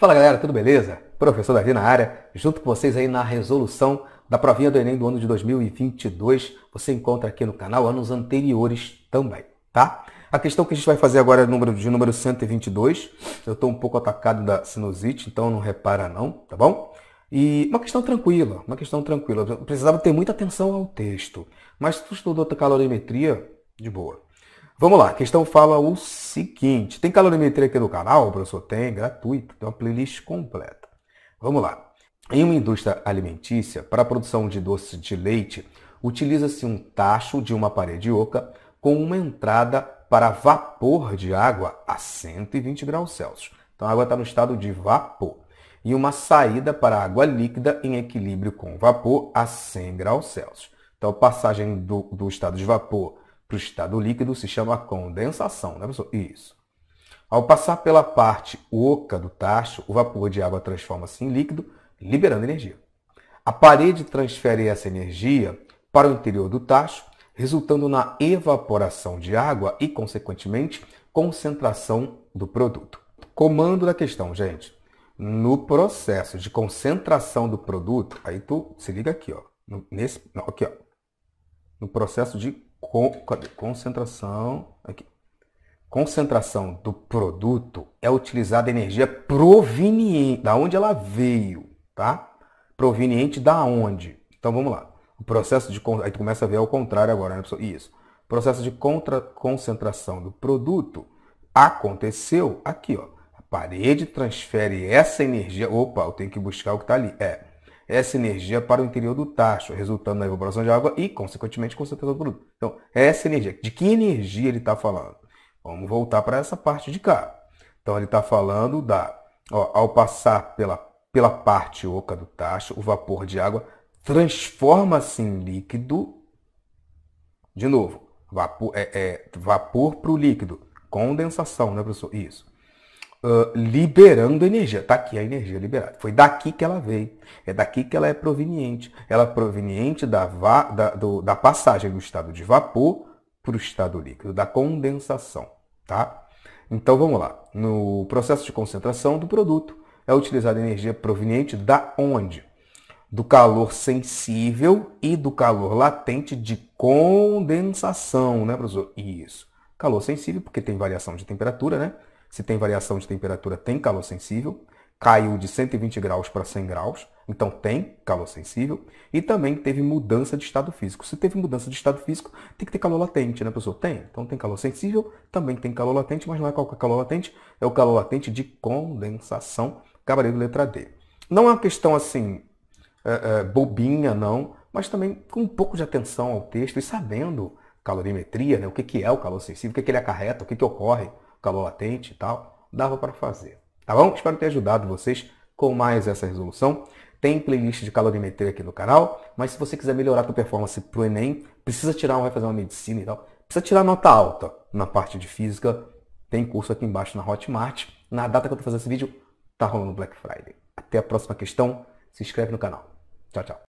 Fala galera, tudo beleza? Professor Davi na área, junto com vocês aí na resolução da provinha do Enem do ano de 2022. Você encontra aqui no canal anos anteriores também, tá? A questão que a gente vai fazer agora é número, de número 122. Eu estou um pouco atacado da sinusite, então não repara não, tá bom? E uma questão tranquila, uma questão tranquila. Eu precisava ter muita atenção ao texto, mas se tu estudou calorimetria, de boa. Vamos lá, a questão fala o seguinte. Tem calorimetria aqui no canal, o professor? Tem, gratuito. Tem uma playlist completa. Vamos lá. Em uma indústria alimentícia, para a produção de doce de leite, utiliza-se um tacho de uma parede oca com uma entrada para vapor de água a 120 graus Celsius. Então a água está no estado de vapor. E uma saída para água líquida em equilíbrio com vapor a 100 graus Celsius. Então, a passagem do, do estado de vapor para o estado líquido se chama condensação, né, pessoal? Isso. Ao passar pela parte oca do tacho, o vapor de água transforma-se em líquido, liberando energia. A parede transfere essa energia para o interior do tacho, resultando na evaporação de água e, consequentemente, concentração do produto. Comando da questão, gente. No processo de concentração do produto, aí tu se liga aqui, ó, nesse, não, aqui, ó. No processo de Con, cadê? Concentração. Aqui. Concentração do produto é utilizada energia proveniente da onde ela veio, tá? Proveniente da onde? Então vamos lá. O processo de aí tu começa a ver ao contrário agora, né, pessoal? Isso. O processo de contra concentração do produto aconteceu aqui, ó. A parede transfere essa energia. Opa, eu tenho que buscar o que tá ali. É essa energia para o interior do tacho, resultando na evaporação de água e, consequentemente, concentração do produto. Então, essa energia, de que energia ele está falando? Vamos voltar para essa parte de cá. Então, ele está falando da, ó, ao passar pela, pela parte oca do tacho, o vapor de água transforma-se em líquido. De novo, vapor, é, é para o líquido. Condensação, né, professor? Isso uh, liberando energia. Está aqui a energia liberada. Foi daqui que ela veio. É daqui que ela é proveniente. Ela é proveniente da, da, do, da passagem do estado de vapor para o estado líquido, da condensação. Tá? Então vamos lá. No processo de concentração do produto, é utilizada energia proveniente da onde? Do calor sensível e do calor latente de condensação, né, professor? Isso. Calor sensível, porque tem variação de temperatura, né? se tem variação de temperatura, tem calor sensível. Caiu de 120 graus para 100 graus, então tem calor sensível. E também teve mudança de estado físico. Se teve mudança de estado físico, tem que ter calor latente, né, pessoal? Tem. Então tem calor sensível, também tem calor latente, mas não é qualquer é calor latente, é o calor latente de condensação, gabarito letra D. Não é uma questão assim, é, é, bobinha, não, mas também com um pouco de atenção ao texto e sabendo calorimetria, né, o que, que é o calor sensível, o que, que ele acarreta, o que, que ocorre. Calor latente e tal, dava para fazer. Tá bom? Espero ter ajudado vocês com mais essa resolução. Tem playlist de calorimetria aqui no canal, mas se você quiser melhorar a sua performance para o Enem, precisa tirar, vai fazer uma medicina e tal, precisa tirar nota alta na parte de física, tem curso aqui embaixo na Hotmart. Na data que eu estou fazendo esse vídeo, tá rolando Black Friday. Até a próxima questão, se inscreve no canal. Tchau, tchau.